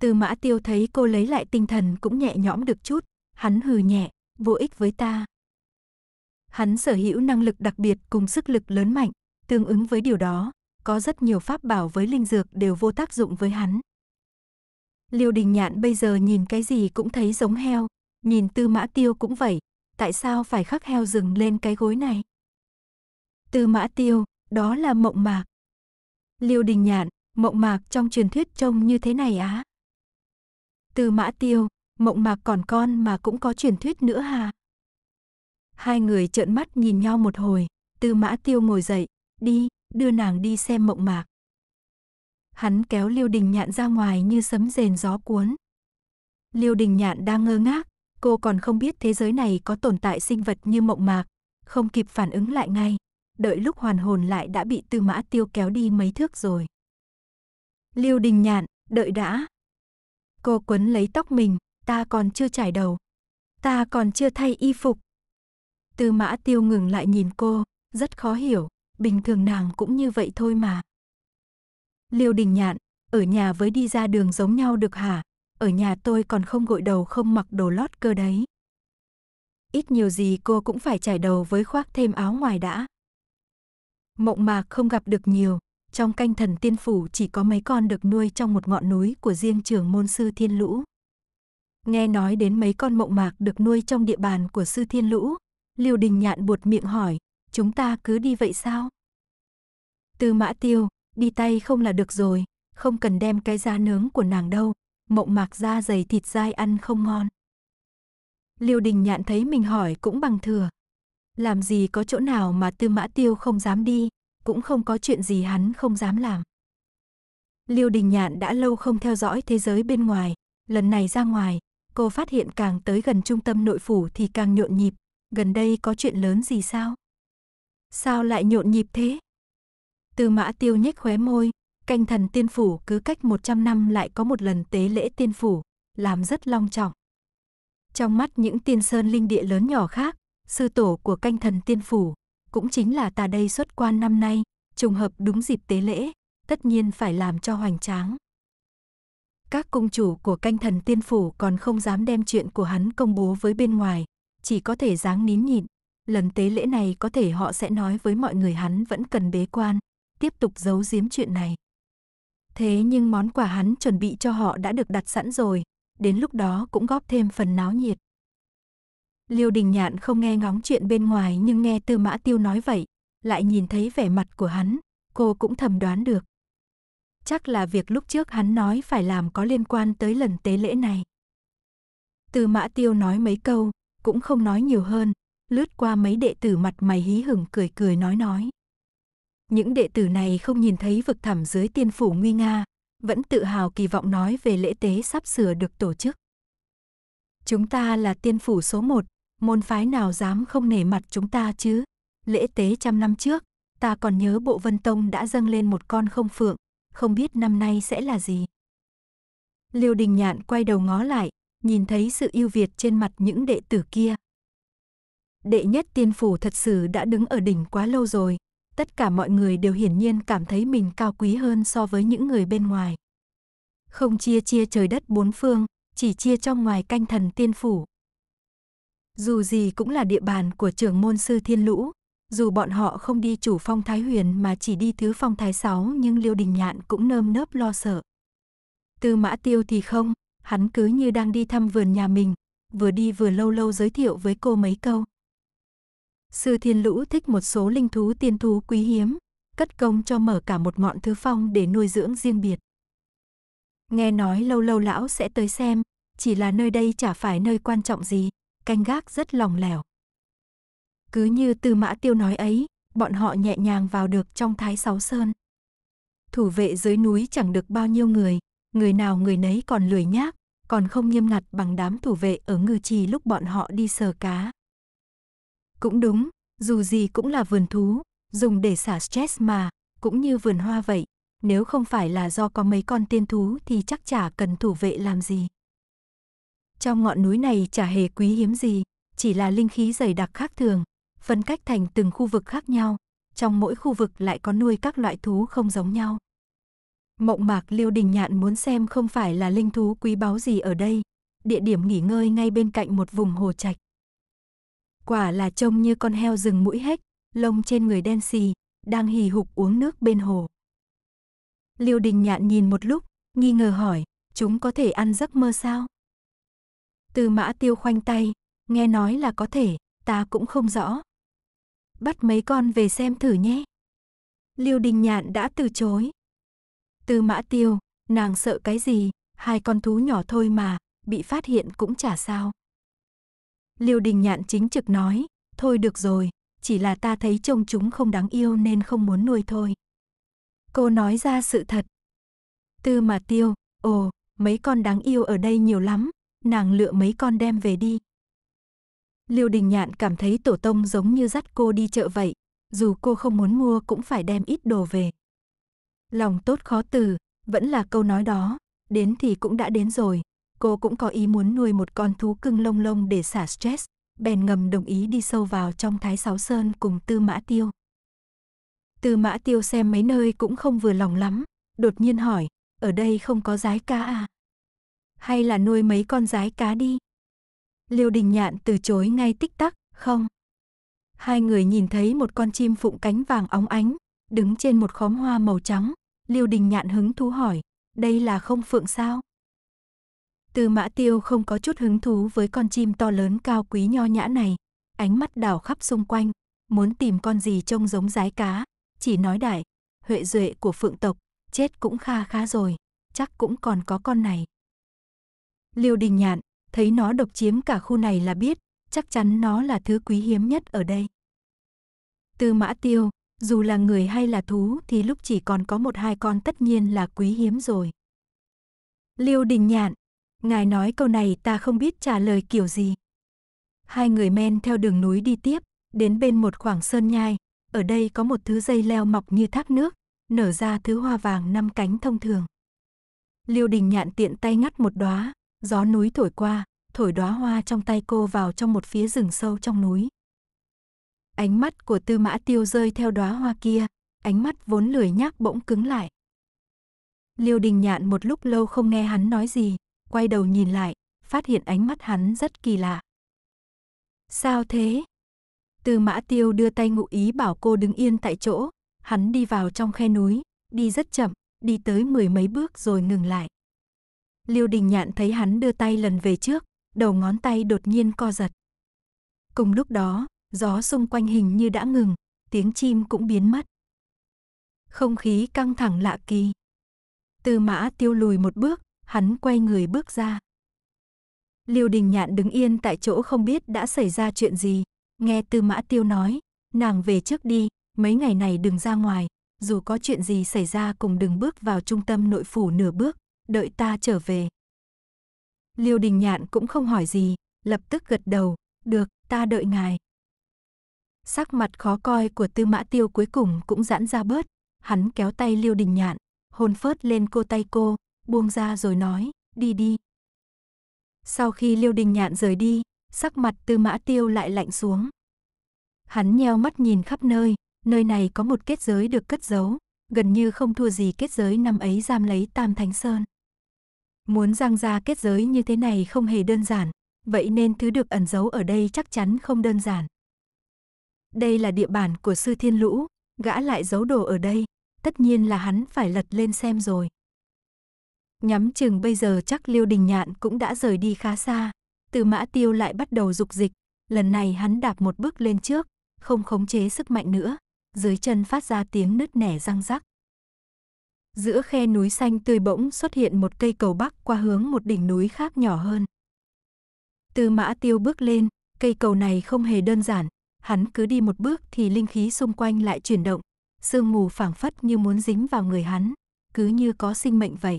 Từ mã tiêu thấy cô lấy lại tinh thần cũng nhẹ nhõm được chút, hắn hừ nhẹ, vô ích với ta. Hắn sở hữu năng lực đặc biệt cùng sức lực lớn mạnh, tương ứng với điều đó, có rất nhiều pháp bảo với linh dược đều vô tác dụng với hắn. Liêu Đình Nhạn bây giờ nhìn cái gì cũng thấy giống heo, nhìn Tư Mã Tiêu cũng vậy, tại sao phải khắc heo rừng lên cái gối này? Tư Mã Tiêu, đó là mộng mạc. Liêu Đình Nhạn, mộng mạc trong truyền thuyết trông như thế này á? Tư Mã Tiêu, mộng mạc còn con mà cũng có truyền thuyết nữa hà. Hai người trợn mắt nhìn nhau một hồi, tư mã tiêu ngồi dậy, đi, đưa nàng đi xem mộng mạc. Hắn kéo Liêu Đình Nhạn ra ngoài như sấm rền gió cuốn. Liêu Đình Nhạn đang ngơ ngác, cô còn không biết thế giới này có tồn tại sinh vật như mộng mạc, không kịp phản ứng lại ngay, đợi lúc hoàn hồn lại đã bị Tư Mã Tiêu kéo đi mấy thước rồi. Liêu Đình Nhạn, đợi đã. Cô quấn lấy tóc mình, ta còn chưa trải đầu. Ta còn chưa thay y phục. Tư mã tiêu ngừng lại nhìn cô, rất khó hiểu, bình thường nàng cũng như vậy thôi mà. Liêu đình nhạn, ở nhà với đi ra đường giống nhau được hả? Ở nhà tôi còn không gội đầu không mặc đồ lót cơ đấy. Ít nhiều gì cô cũng phải trải đầu với khoác thêm áo ngoài đã. Mộng mạc không gặp được nhiều, trong canh thần tiên phủ chỉ có mấy con được nuôi trong một ngọn núi của riêng trường môn sư thiên lũ. Nghe nói đến mấy con mộng mạc được nuôi trong địa bàn của sư thiên lũ, liều đình nhạn buột miệng hỏi, chúng ta cứ đi vậy sao? Tư mã tiêu, đi tay không là được rồi, không cần đem cái da nướng của nàng đâu, mộng mạc da dày thịt dai ăn không ngon. Liêu đình nhạn thấy mình hỏi cũng bằng thừa. Làm gì có chỗ nào mà tư mã tiêu không dám đi, cũng không có chuyện gì hắn không dám làm. Liêu đình nhạn đã lâu không theo dõi thế giới bên ngoài, lần này ra ngoài, Cô phát hiện càng tới gần trung tâm nội phủ thì càng nhộn nhịp, gần đây có chuyện lớn gì sao? Sao lại nhộn nhịp thế? Tư mã tiêu nhếch khóe môi, canh thần tiên phủ cứ cách 100 năm lại có một lần tế lễ tiên phủ, làm rất long trọng. Trong mắt những tiên sơn linh địa lớn nhỏ khác, sư tổ của canh thần tiên phủ, cũng chính là ta đây xuất quan năm nay, trùng hợp đúng dịp tế lễ, tất nhiên phải làm cho hoành tráng các cung chủ của canh thần tiên phủ còn không dám đem chuyện của hắn công bố với bên ngoài, chỉ có thể dáng nín nhịn. Lần tế lễ này có thể họ sẽ nói với mọi người hắn vẫn cần bế quan, tiếp tục giấu giếm chuyện này. Thế nhưng món quà hắn chuẩn bị cho họ đã được đặt sẵn rồi, đến lúc đó cũng góp thêm phần náo nhiệt. Liêu Đình Nhạn không nghe ngóng chuyện bên ngoài nhưng nghe Tư Mã Tiêu nói vậy, lại nhìn thấy vẻ mặt của hắn, cô cũng thầm đoán được chắc là việc lúc trước hắn nói phải làm có liên quan tới lần tế lễ này. Từ mã tiêu nói mấy câu, cũng không nói nhiều hơn, lướt qua mấy đệ tử mặt mày hí hửng cười cười nói nói. Những đệ tử này không nhìn thấy vực thẳm dưới tiên phủ nguy nga, vẫn tự hào kỳ vọng nói về lễ tế sắp sửa được tổ chức. Chúng ta là tiên phủ số một, môn phái nào dám không nể mặt chúng ta chứ? Lễ tế trăm năm trước, ta còn nhớ bộ Vân Tông đã dâng lên một con không phượng, không biết năm nay sẽ là gì. Liêu Đình Nhạn quay đầu ngó lại, nhìn thấy sự yêu việt trên mặt những đệ tử kia. Đệ nhất tiên phủ thật sự đã đứng ở đỉnh quá lâu rồi, tất cả mọi người đều hiển nhiên cảm thấy mình cao quý hơn so với những người bên ngoài. Không chia chia trời đất bốn phương, chỉ chia trong ngoài canh thần tiên phủ. Dù gì cũng là địa bàn của trưởng môn sư thiên lũ, dù bọn họ không đi chủ phong Thái Huyền mà chỉ đi thứ phong Thái Sáu nhưng Liêu Đình Nhạn cũng nơm nớp lo sợ. Tư mã tiêu thì không, hắn cứ như đang đi thăm vườn nhà mình, vừa đi vừa lâu lâu giới thiệu với cô mấy câu. Sư Thiên Lũ thích một số linh thú tiên thú quý hiếm, cất công cho mở cả một ngọn thứ phong để nuôi dưỡng riêng biệt. Nghe nói lâu lâu lão sẽ tới xem, chỉ là nơi đây chả phải nơi quan trọng gì, canh gác rất lòng lẻo. Cứ như Tư Mã Tiêu nói ấy, bọn họ nhẹ nhàng vào được trong Thái Sáu Sơn. Thủ vệ dưới núi chẳng được bao nhiêu người, người nào người nấy còn lười nhác, còn không nghiêm ngặt bằng đám thủ vệ ở ngư trì lúc bọn họ đi sờ cá. Cũng đúng, dù gì cũng là vườn thú, dùng để xả stress mà, cũng như vườn hoa vậy, nếu không phải là do có mấy con tiên thú thì chắc chả cần thủ vệ làm gì. Trong ngọn núi này chả hề quý hiếm gì, chỉ là linh khí dày đặc khác thường, phân cách thành từng khu vực khác nhau, trong mỗi khu vực lại có nuôi các loại thú không giống nhau. Mộng Mạc Liêu Đình Nhạn muốn xem không phải là linh thú quý báu gì ở đây, địa điểm nghỉ ngơi ngay bên cạnh một vùng hồ trạch. Quả là trông như con heo rừng mũi hếch, lông trên người đen xì, đang hì hục uống nước bên hồ. Liêu Đình Nhạn nhìn một lúc, nghi ngờ hỏi, chúng có thể ăn giấc mơ sao? Từ mã tiêu khoanh tay, nghe nói là có thể, ta cũng không rõ, bắt mấy con về xem thử nhé. Liêu Đình Nhạn đã từ chối. Tư Mã Tiêu, nàng sợ cái gì, hai con thú nhỏ thôi mà, bị phát hiện cũng chả sao. Liêu Đình Nhạn chính trực nói, thôi được rồi, chỉ là ta thấy trông chúng không đáng yêu nên không muốn nuôi thôi. Cô nói ra sự thật. Tư Mã Tiêu, ồ, mấy con đáng yêu ở đây nhiều lắm, nàng lựa mấy con đem về đi, Liêu Đình Nhạn cảm thấy tổ tông giống như dắt cô đi chợ vậy, dù cô không muốn mua cũng phải đem ít đồ về. Lòng tốt khó từ, vẫn là câu nói đó, đến thì cũng đã đến rồi, cô cũng có ý muốn nuôi một con thú cưng lông lông để xả stress, bèn ngầm đồng ý đi sâu vào trong Thái Sáu Sơn cùng Tư Mã Tiêu. Tư Mã Tiêu xem mấy nơi cũng không vừa lòng lắm, đột nhiên hỏi, ở đây không có rái cá à? Hay là nuôi mấy con rái cá đi? Liêu Đình Nhạn từ chối ngay tích tắc, không. Hai người nhìn thấy một con chim phụng cánh vàng óng ánh, đứng trên một khóm hoa màu trắng. Liêu Đình Nhạn hứng thú hỏi, đây là không phượng sao? Từ mã tiêu không có chút hứng thú với con chim to lớn cao quý nho nhã này, ánh mắt đảo khắp xung quanh, muốn tìm con gì trông giống rái cá, chỉ nói đại, huệ duệ của phượng tộc, chết cũng kha khá rồi, chắc cũng còn có con này. Liêu Đình Nhạn, thấy nó độc chiếm cả khu này là biết, chắc chắn nó là thứ quý hiếm nhất ở đây. Tư mã tiêu, dù là người hay là thú thì lúc chỉ còn có một hai con tất nhiên là quý hiếm rồi. Liêu đình nhạn, ngài nói câu này ta không biết trả lời kiểu gì. Hai người men theo đường núi đi tiếp, đến bên một khoảng sơn nhai, ở đây có một thứ dây leo mọc như thác nước, nở ra thứ hoa vàng năm cánh thông thường. Liêu đình nhạn tiện tay ngắt một đóa, gió núi thổi qua, thổi đóa hoa trong tay cô vào trong một phía rừng sâu trong núi. Ánh mắt của Tư Mã Tiêu rơi theo đóa hoa kia, ánh mắt vốn lười nhác bỗng cứng lại. Liêu Đình Nhạn một lúc lâu không nghe hắn nói gì, quay đầu nhìn lại, phát hiện ánh mắt hắn rất kỳ lạ. Sao thế? Tư Mã Tiêu đưa tay ngụ ý bảo cô đứng yên tại chỗ, hắn đi vào trong khe núi, đi rất chậm, đi tới mười mấy bước rồi ngừng lại. Liêu Đình Nhạn thấy hắn đưa tay lần về trước, đầu ngón tay đột nhiên co giật. Cùng lúc đó, gió xung quanh hình như đã ngừng, tiếng chim cũng biến mất. Không khí căng thẳng lạ kỳ. Tư mã tiêu lùi một bước, hắn quay người bước ra. Liêu đình nhạn đứng yên tại chỗ không biết đã xảy ra chuyện gì. Nghe tư mã tiêu nói, nàng về trước đi, mấy ngày này đừng ra ngoài. Dù có chuyện gì xảy ra cũng đừng bước vào trung tâm nội phủ nửa bước, đợi ta trở về. Liêu Đình Nhạn cũng không hỏi gì, lập tức gật đầu, được, ta đợi ngài. Sắc mặt khó coi của Tư Mã Tiêu cuối cùng cũng giãn ra bớt, hắn kéo tay Liêu Đình Nhạn, hôn phớt lên cô tay cô, buông ra rồi nói, đi đi. Sau khi Liêu Đình Nhạn rời đi, sắc mặt Tư Mã Tiêu lại lạnh xuống. Hắn nheo mắt nhìn khắp nơi, nơi này có một kết giới được cất giấu, gần như không thua gì kết giới năm ấy giam lấy Tam Thánh Sơn. Muốn giang ra kết giới như thế này không hề đơn giản, vậy nên thứ được ẩn giấu ở đây chắc chắn không đơn giản. Đây là địa bàn của sư thiên lũ, gã lại giấu đồ ở đây, tất nhiên là hắn phải lật lên xem rồi. Nhắm chừng bây giờ chắc Liêu Đình Nhạn cũng đã rời đi khá xa, từ mã tiêu lại bắt đầu dục dịch, lần này hắn đạp một bước lên trước, không khống chế sức mạnh nữa, dưới chân phát ra tiếng nứt nẻ răng rắc giữa khe núi xanh tươi bỗng xuất hiện một cây cầu bắc qua hướng một đỉnh núi khác nhỏ hơn. Tư mã tiêu bước lên, cây cầu này không hề đơn giản, hắn cứ đi một bước thì linh khí xung quanh lại chuyển động, sương mù phảng phất như muốn dính vào người hắn, cứ như có sinh mệnh vậy.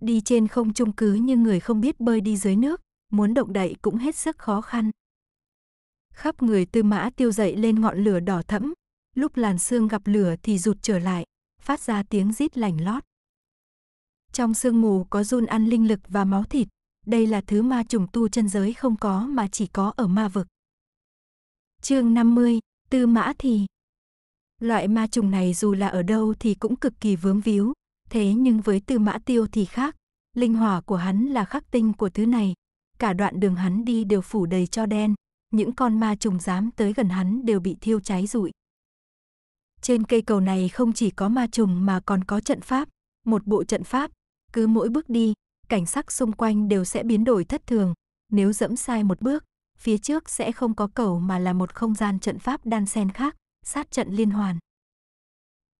Đi trên không trung cứ như người không biết bơi đi dưới nước, muốn động đậy cũng hết sức khó khăn. Khắp người tư mã tiêu dậy lên ngọn lửa đỏ thẫm, lúc làn sương gặp lửa thì rụt trở lại, phát ra tiếng rít lành lót. Trong sương mù có run ăn linh lực và máu thịt, đây là thứ ma trùng tu chân giới không có mà chỉ có ở ma vực. Chương 50, Tư Mã Thì Loại ma trùng này dù là ở đâu thì cũng cực kỳ vướng víu, thế nhưng với Tư Mã Tiêu thì khác, linh hỏa của hắn là khắc tinh của thứ này, cả đoạn đường hắn đi đều phủ đầy cho đen, những con ma trùng dám tới gần hắn đều bị thiêu cháy rụi. Trên cây cầu này không chỉ có ma trùng mà còn có trận pháp, một bộ trận pháp, cứ mỗi bước đi, cảnh sắc xung quanh đều sẽ biến đổi thất thường, nếu dẫm sai một bước, phía trước sẽ không có cầu mà là một không gian trận pháp đan xen khác, sát trận liên hoàn.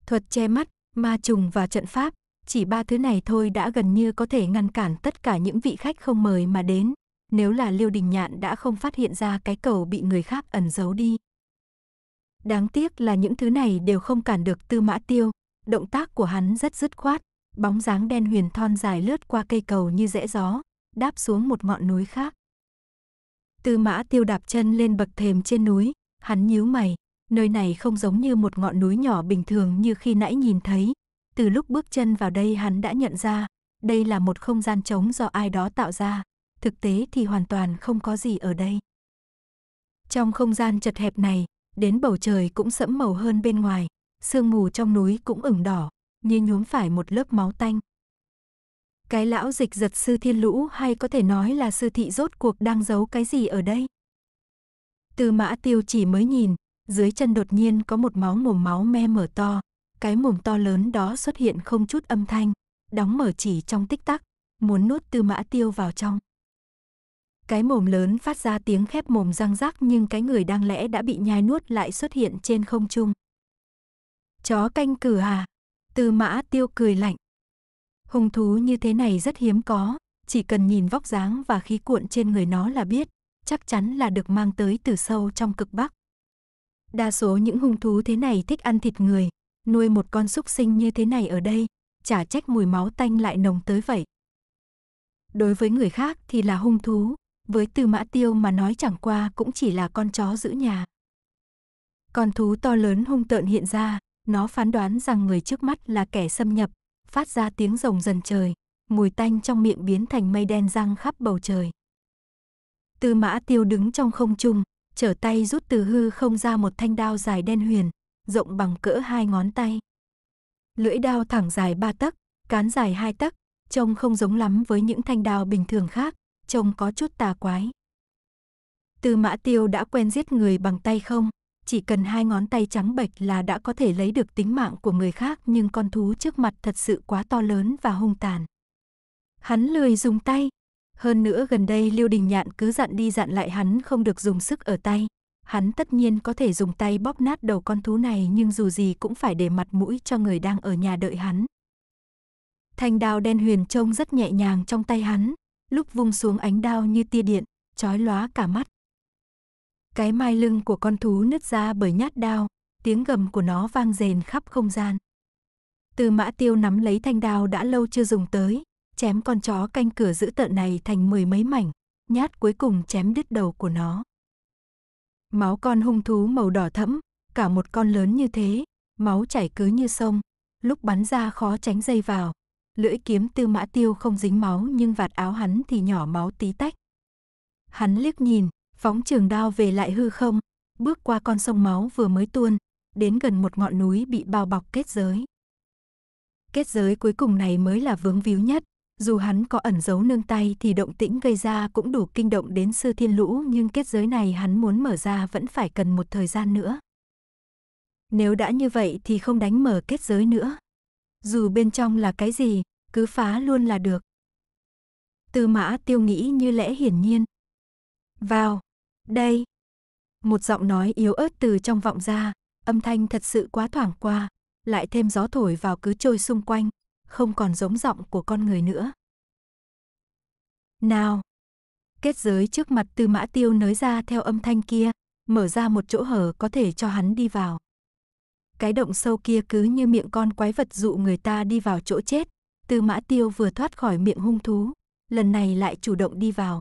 Thuật che mắt, ma trùng và trận pháp, chỉ ba thứ này thôi đã gần như có thể ngăn cản tất cả những vị khách không mời mà đến, nếu là Liêu Đình Nhạn đã không phát hiện ra cái cầu bị người khác ẩn giấu đi. Đáng tiếc là những thứ này đều không cản được Tư Mã Tiêu, động tác của hắn rất dứt khoát, bóng dáng đen huyền thon dài lướt qua cây cầu như rẽ gió, đáp xuống một ngọn núi khác. Tư Mã Tiêu đạp chân lên bậc thềm trên núi, hắn nhíu mày, nơi này không giống như một ngọn núi nhỏ bình thường như khi nãy nhìn thấy, từ lúc bước chân vào đây hắn đã nhận ra, đây là một không gian trống do ai đó tạo ra, thực tế thì hoàn toàn không có gì ở đây. Trong không gian chật hẹp này, đến bầu trời cũng sẫm màu hơn bên ngoài, sương mù trong núi cũng ửng đỏ, như nhuốm phải một lớp máu tanh. Cái lão dịch giật sư thiên lũ hay có thể nói là sư thị rốt cuộc đang giấu cái gì ở đây? Từ mã tiêu chỉ mới nhìn, dưới chân đột nhiên có một máu mồm máu me mở to, cái mồm to lớn đó xuất hiện không chút âm thanh, đóng mở chỉ trong tích tắc, muốn nuốt tư mã tiêu vào trong. Cái mồm lớn phát ra tiếng khép mồm răng rác nhưng cái người đang lẽ đã bị nhai nuốt lại xuất hiện trên không trung. Chó canh cử à? Tư mã tiêu cười lạnh. Hùng thú như thế này rất hiếm có, chỉ cần nhìn vóc dáng và khí cuộn trên người nó là biết, chắc chắn là được mang tới từ sâu trong cực Bắc. Đa số những hung thú thế này thích ăn thịt người, nuôi một con súc sinh như thế này ở đây, chả trách mùi máu tanh lại nồng tới vậy. Đối với người khác thì là hung thú, với Tư Mã Tiêu mà nói chẳng qua cũng chỉ là con chó giữ nhà. Con thú to lớn hung tợn hiện ra, nó phán đoán rằng người trước mắt là kẻ xâm nhập, phát ra tiếng rồng dần trời, mùi tanh trong miệng biến thành mây đen răng khắp bầu trời. Tư Mã Tiêu đứng trong không trung, trở tay rút từ hư không ra một thanh đao dài đen huyền, rộng bằng cỡ hai ngón tay. Lưỡi đao thẳng dài ba tấc, cán dài hai tấc, trông không giống lắm với những thanh đao bình thường khác, trông có chút tà quái. Tư mã tiêu đã quen giết người bằng tay không? Chỉ cần hai ngón tay trắng bệch là đã có thể lấy được tính mạng của người khác nhưng con thú trước mặt thật sự quá to lớn và hung tàn. Hắn lười dùng tay. Hơn nữa gần đây Liêu Đình Nhạn cứ dặn đi dặn lại hắn không được dùng sức ở tay. Hắn tất nhiên có thể dùng tay bóp nát đầu con thú này nhưng dù gì cũng phải để mặt mũi cho người đang ở nhà đợi hắn. Thanh đào đen huyền trông rất nhẹ nhàng trong tay hắn, lúc vung xuống ánh đao như tia điện, chói lóa cả mắt. Cái mai lưng của con thú nứt ra bởi nhát đao, tiếng gầm của nó vang rền khắp không gian. Từ mã tiêu nắm lấy thanh đao đã lâu chưa dùng tới, chém con chó canh cửa giữ tợn này thành mười mấy mảnh, nhát cuối cùng chém đứt đầu của nó. Máu con hung thú màu đỏ thẫm, cả một con lớn như thế, máu chảy cứ như sông, lúc bắn ra khó tránh dây vào, Lưỡi kiếm tư mã tiêu không dính máu nhưng vạt áo hắn thì nhỏ máu tí tách. Hắn liếc nhìn, phóng trường đao về lại hư không, bước qua con sông máu vừa mới tuôn, đến gần một ngọn núi bị bao bọc kết giới. Kết giới cuối cùng này mới là vướng víu nhất, dù hắn có ẩn giấu nương tay thì động tĩnh gây ra cũng đủ kinh động đến sư thiên lũ nhưng kết giới này hắn muốn mở ra vẫn phải cần một thời gian nữa. Nếu đã như vậy thì không đánh mở kết giới nữa dù bên trong là cái gì, cứ phá luôn là được. Tư mã tiêu nghĩ như lẽ hiển nhiên. Vào, đây. Một giọng nói yếu ớt từ trong vọng ra, âm thanh thật sự quá thoảng qua, lại thêm gió thổi vào cứ trôi xung quanh, không còn giống giọng của con người nữa. Nào! Kết giới trước mặt tư mã tiêu nới ra theo âm thanh kia, mở ra một chỗ hở có thể cho hắn đi vào. Cái động sâu kia cứ như miệng con quái vật dụ người ta đi vào chỗ chết. Tư mã tiêu vừa thoát khỏi miệng hung thú, lần này lại chủ động đi vào.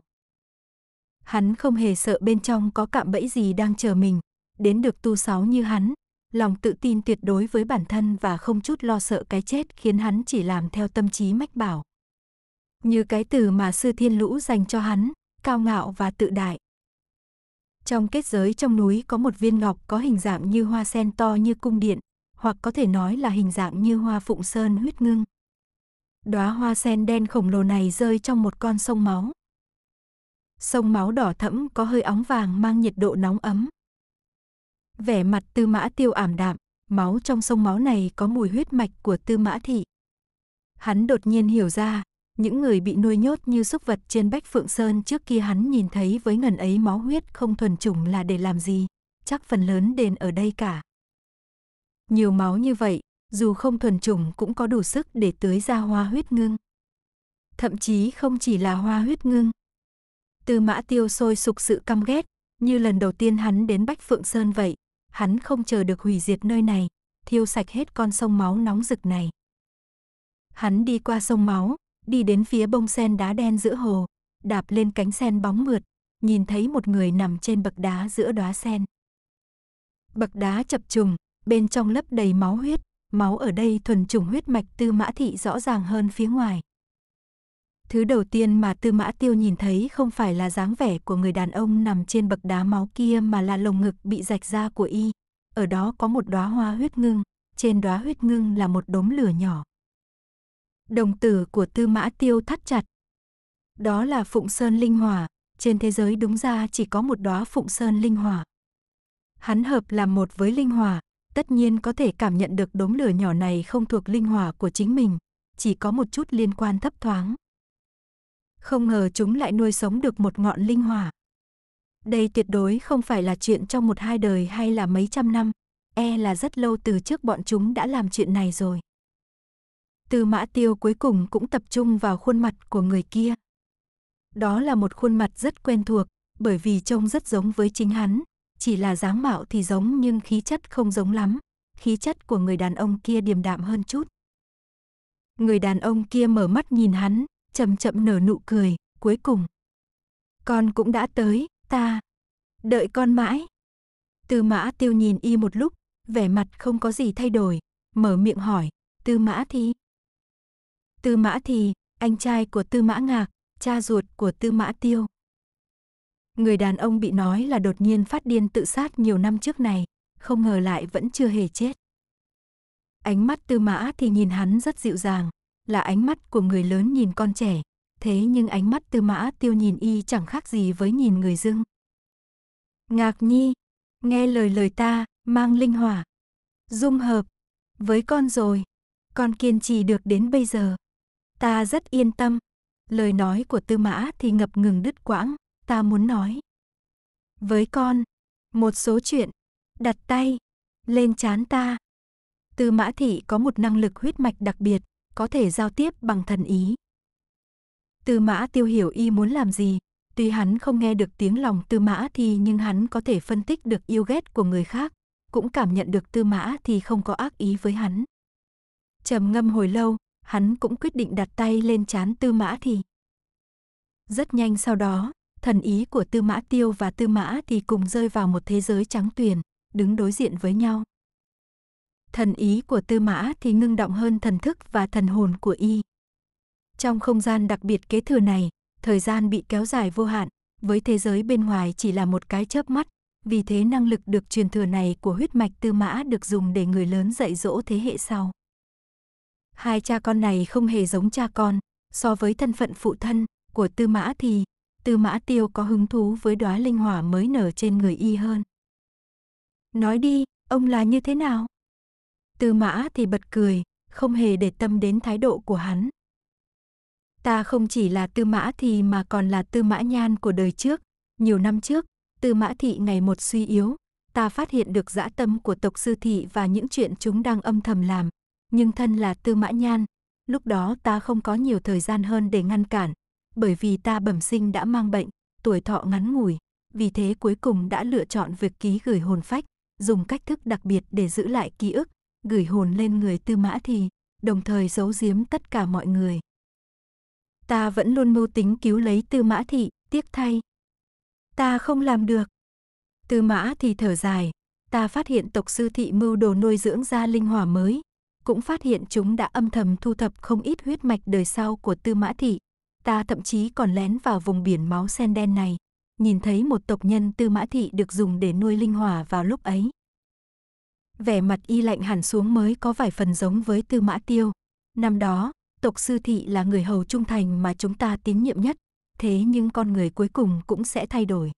Hắn không hề sợ bên trong có cạm bẫy gì đang chờ mình, đến được tu sáu như hắn, lòng tự tin tuyệt đối với bản thân và không chút lo sợ cái chết khiến hắn chỉ làm theo tâm trí mách bảo. Như cái từ mà sư thiên lũ dành cho hắn, cao ngạo và tự đại. Trong kết giới trong núi có một viên ngọc có hình dạng như hoa sen to như cung điện, hoặc có thể nói là hình dạng như hoa phụng sơn huyết ngưng. Đóa hoa sen đen khổng lồ này rơi trong một con sông máu. Sông máu đỏ thẫm có hơi óng vàng mang nhiệt độ nóng ấm. Vẻ mặt tư mã tiêu ảm đạm, máu trong sông máu này có mùi huyết mạch của tư mã thị. Hắn đột nhiên hiểu ra, những người bị nuôi nhốt như súc vật trên Bách Phượng Sơn trước kia hắn nhìn thấy với ngần ấy máu huyết không thuần chủng là để làm gì, chắc phần lớn đền ở đây cả. Nhiều máu như vậy, dù không thuần chủng cũng có đủ sức để tưới ra hoa huyết ngưng. Thậm chí không chỉ là hoa huyết ngưng. Tư mã tiêu sôi sục sự căm ghét, như lần đầu tiên hắn đến Bách Phượng Sơn vậy, hắn không chờ được hủy diệt nơi này, thiêu sạch hết con sông máu nóng rực này. Hắn đi qua sông máu, đi đến phía bông sen đá đen giữa hồ, đạp lên cánh sen bóng mượt, nhìn thấy một người nằm trên bậc đá giữa đóa sen. Bậc đá chập trùng, bên trong lấp đầy máu huyết, máu ở đây thuần chủng huyết mạch tư mã thị rõ ràng hơn phía ngoài. Thứ đầu tiên mà tư mã tiêu nhìn thấy không phải là dáng vẻ của người đàn ông nằm trên bậc đá máu kia mà là lồng ngực bị rạch ra của y. Ở đó có một đóa hoa huyết ngưng, trên đóa huyết ngưng là một đốm lửa nhỏ đồng tử của Tư Mã Tiêu thắt chặt. Đó là Phụng Sơn Linh Hỏa, trên thế giới đúng ra chỉ có một đóa Phụng Sơn Linh Hỏa. Hắn hợp làm một với Linh Hỏa, tất nhiên có thể cảm nhận được đốm lửa nhỏ này không thuộc Linh Hỏa của chính mình, chỉ có một chút liên quan thấp thoáng. Không ngờ chúng lại nuôi sống được một ngọn Linh Hỏa. Đây tuyệt đối không phải là chuyện trong một hai đời hay là mấy trăm năm, e là rất lâu từ trước bọn chúng đã làm chuyện này rồi. Tư mã tiêu cuối cùng cũng tập trung vào khuôn mặt của người kia. Đó là một khuôn mặt rất quen thuộc, bởi vì trông rất giống với chính hắn, chỉ là dáng mạo thì giống nhưng khí chất không giống lắm, khí chất của người đàn ông kia điềm đạm hơn chút. Người đàn ông kia mở mắt nhìn hắn, chậm chậm nở nụ cười, cuối cùng. Con cũng đã tới, ta. Đợi con mãi. Tư mã tiêu nhìn y một lúc, vẻ mặt không có gì thay đổi, mở miệng hỏi, tư mã thì Tư Mã Thì, anh trai của Tư Mã Ngạc, cha ruột của Tư Mã Tiêu. Người đàn ông bị nói là đột nhiên phát điên tự sát nhiều năm trước này, không ngờ lại vẫn chưa hề chết. Ánh mắt Tư Mã Thì nhìn hắn rất dịu dàng, là ánh mắt của người lớn nhìn con trẻ, thế nhưng ánh mắt Tư Mã Tiêu nhìn y chẳng khác gì với nhìn người dưng. Ngạc Nhi, nghe lời lời ta, mang linh hỏa, dung hợp với con rồi, con kiên trì được đến bây giờ. Ta rất yên tâm. Lời nói của Tư Mã thì ngập ngừng đứt quãng, ta muốn nói. Với con, một số chuyện, đặt tay, lên chán ta. Tư Mã Thị có một năng lực huyết mạch đặc biệt, có thể giao tiếp bằng thần ý. Tư Mã Tiêu hiểu y muốn làm gì, tuy hắn không nghe được tiếng lòng Tư Mã thì nhưng hắn có thể phân tích được yêu ghét của người khác, cũng cảm nhận được Tư Mã thì không có ác ý với hắn. Trầm ngâm hồi lâu, hắn cũng quyết định đặt tay lên chán tư mã thì. Rất nhanh sau đó, thần ý của tư mã tiêu và tư mã thì cùng rơi vào một thế giới trắng tuyền, đứng đối diện với nhau. Thần ý của tư mã thì ngưng động hơn thần thức và thần hồn của y. Trong không gian đặc biệt kế thừa này, thời gian bị kéo dài vô hạn, với thế giới bên ngoài chỉ là một cái chớp mắt, vì thế năng lực được truyền thừa này của huyết mạch tư mã được dùng để người lớn dạy dỗ thế hệ sau. Hai cha con này không hề giống cha con, so với thân phận phụ thân của Tư Mã thì Tư Mã Tiêu có hứng thú với đóa linh hỏa mới nở trên người y hơn. Nói đi, ông là như thế nào? Tư Mã thì bật cười, không hề để tâm đến thái độ của hắn. Ta không chỉ là Tư Mã thì mà còn là Tư Mã Nhan của đời trước, nhiều năm trước, Tư Mã thị ngày một suy yếu, ta phát hiện được dã tâm của tộc sư thị và những chuyện chúng đang âm thầm làm, nhưng thân là Tư Mã Nhan, lúc đó ta không có nhiều thời gian hơn để ngăn cản, bởi vì ta bẩm sinh đã mang bệnh, tuổi thọ ngắn ngủi, vì thế cuối cùng đã lựa chọn việc ký gửi hồn phách, dùng cách thức đặc biệt để giữ lại ký ức, gửi hồn lên người Tư Mã thì, đồng thời giấu giếm tất cả mọi người. Ta vẫn luôn mưu tính cứu lấy Tư Mã thị, tiếc thay. Ta không làm được. Tư Mã thì thở dài, ta phát hiện tộc sư thị mưu đồ nuôi dưỡng ra linh hỏa mới, cũng phát hiện chúng đã âm thầm thu thập không ít huyết mạch đời sau của Tư Mã Thị. Ta thậm chí còn lén vào vùng biển máu sen đen này, nhìn thấy một tộc nhân Tư Mã Thị được dùng để nuôi linh hỏa vào lúc ấy. Vẻ mặt y lạnh hẳn xuống mới có vài phần giống với Tư Mã Tiêu. Năm đó, tộc sư thị là người hầu trung thành mà chúng ta tín nhiệm nhất, thế nhưng con người cuối cùng cũng sẽ thay đổi.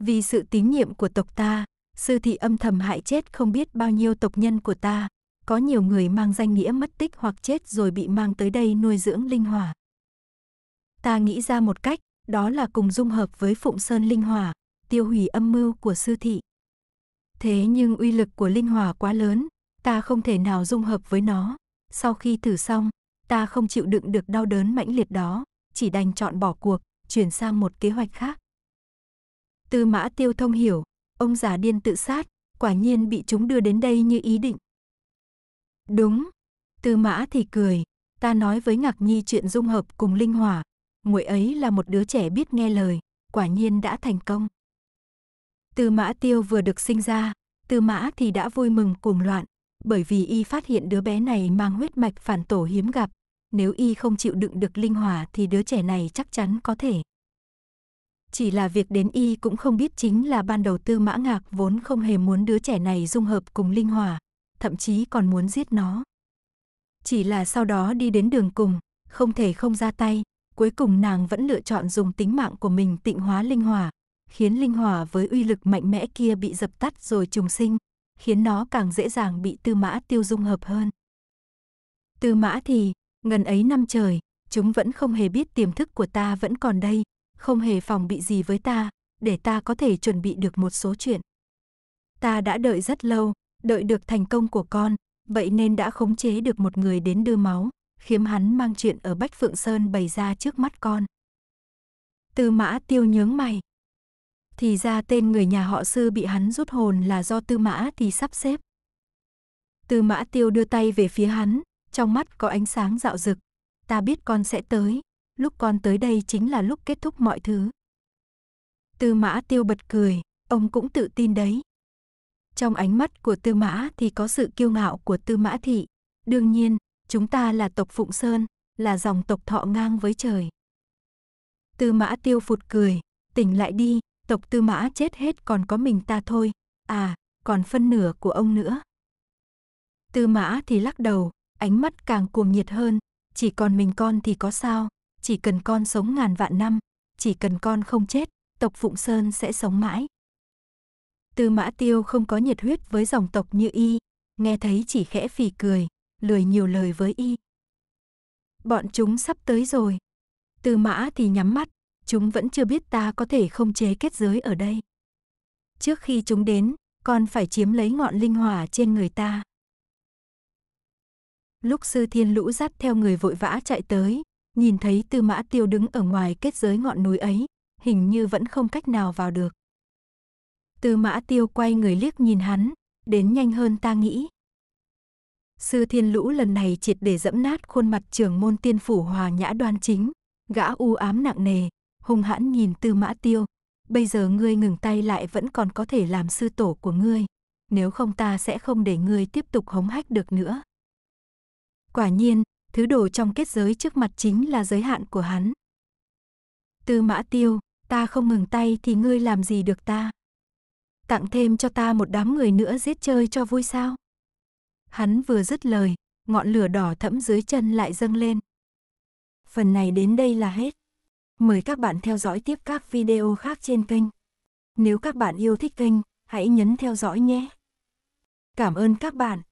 Vì sự tín nhiệm của tộc ta, sư thị âm thầm hại chết không biết bao nhiêu tộc nhân của ta, có nhiều người mang danh nghĩa mất tích hoặc chết rồi bị mang tới đây nuôi dưỡng linh hỏa. Ta nghĩ ra một cách, đó là cùng dung hợp với Phụng Sơn linh hỏa, tiêu hủy âm mưu của sư thị. Thế nhưng uy lực của linh hỏa quá lớn, ta không thể nào dung hợp với nó. Sau khi thử xong, ta không chịu đựng được đau đớn mãnh liệt đó, chỉ đành chọn bỏ cuộc, chuyển sang một kế hoạch khác. Tư mã tiêu thông hiểu, ông già điên tự sát, quả nhiên bị chúng đưa đến đây như ý định. Đúng. Tư mã thì cười, ta nói với Ngạc Nhi chuyện dung hợp cùng Linh Hỏa, muội ấy là một đứa trẻ biết nghe lời, quả nhiên đã thành công. Tư mã tiêu vừa được sinh ra, tư mã thì đã vui mừng cuồng loạn, bởi vì y phát hiện đứa bé này mang huyết mạch phản tổ hiếm gặp, nếu y không chịu đựng được linh hỏa thì đứa trẻ này chắc chắn có thể. Chỉ là việc đến y cũng không biết chính là ban đầu tư mã ngạc vốn không hề muốn đứa trẻ này dung hợp cùng linh hỏa, thậm chí còn muốn giết nó. Chỉ là sau đó đi đến đường cùng, không thể không ra tay, cuối cùng nàng vẫn lựa chọn dùng tính mạng của mình tịnh hóa linh hỏa, khiến linh hỏa với uy lực mạnh mẽ kia bị dập tắt rồi trùng sinh, khiến nó càng dễ dàng bị tư mã tiêu dung hợp hơn. Tư mã thì, ngần ấy năm trời, chúng vẫn không hề biết tiềm thức của ta vẫn còn đây, không hề phòng bị gì với ta, để ta có thể chuẩn bị được một số chuyện. Ta đã đợi rất lâu, đợi được thành công của con, vậy nên đã khống chế được một người đến đưa máu, khiếm hắn mang chuyện ở Bách Phượng Sơn bày ra trước mắt con. Tư mã tiêu nhướng mày. Thì ra tên người nhà họ sư bị hắn rút hồn là do tư mã thì sắp xếp. Tư mã tiêu đưa tay về phía hắn, trong mắt có ánh sáng dạo rực. Ta biết con sẽ tới, lúc con tới đây chính là lúc kết thúc mọi thứ. Tư mã tiêu bật cười, ông cũng tự tin đấy. Trong ánh mắt của Tư Mã thì có sự kiêu ngạo của Tư Mã Thị. Đương nhiên, chúng ta là tộc Phụng Sơn, là dòng tộc thọ ngang với trời. Tư Mã Tiêu phụt cười, tỉnh lại đi, tộc Tư Mã chết hết còn có mình ta thôi, à, còn phân nửa của ông nữa. Tư Mã thì lắc đầu, ánh mắt càng cuồng nhiệt hơn, chỉ còn mình con thì có sao, chỉ cần con sống ngàn vạn năm, chỉ cần con không chết, tộc Phụng Sơn sẽ sống mãi. Tư mã tiêu không có nhiệt huyết với dòng tộc như y, nghe thấy chỉ khẽ phì cười, lười nhiều lời với y. Bọn chúng sắp tới rồi. Tư mã thì nhắm mắt, chúng vẫn chưa biết ta có thể không chế kết giới ở đây. Trước khi chúng đến, con phải chiếm lấy ngọn linh hỏa trên người ta. Lúc sư thiên lũ dắt theo người vội vã chạy tới, nhìn thấy tư mã tiêu đứng ở ngoài kết giới ngọn núi ấy, hình như vẫn không cách nào vào được. Tư mã tiêu quay người liếc nhìn hắn, đến nhanh hơn ta nghĩ. Sư thiên lũ lần này triệt để dẫm nát khuôn mặt trưởng môn tiên phủ hòa nhã đoan chính. Gã u ám nặng nề, hung hãn nhìn tư mã tiêu. Bây giờ ngươi ngừng tay lại vẫn còn có thể làm sư tổ của ngươi. Nếu không ta sẽ không để ngươi tiếp tục hống hách được nữa. Quả nhiên, thứ đồ trong kết giới trước mặt chính là giới hạn của hắn. Tư mã tiêu, ta không ngừng tay thì ngươi làm gì được ta? tặng thêm cho ta một đám người nữa giết chơi cho vui sao? Hắn vừa dứt lời, ngọn lửa đỏ thẫm dưới chân lại dâng lên. Phần này đến đây là hết. Mời các bạn theo dõi tiếp các video khác trên kênh. Nếu các bạn yêu thích kênh, hãy nhấn theo dõi nhé. Cảm ơn các bạn.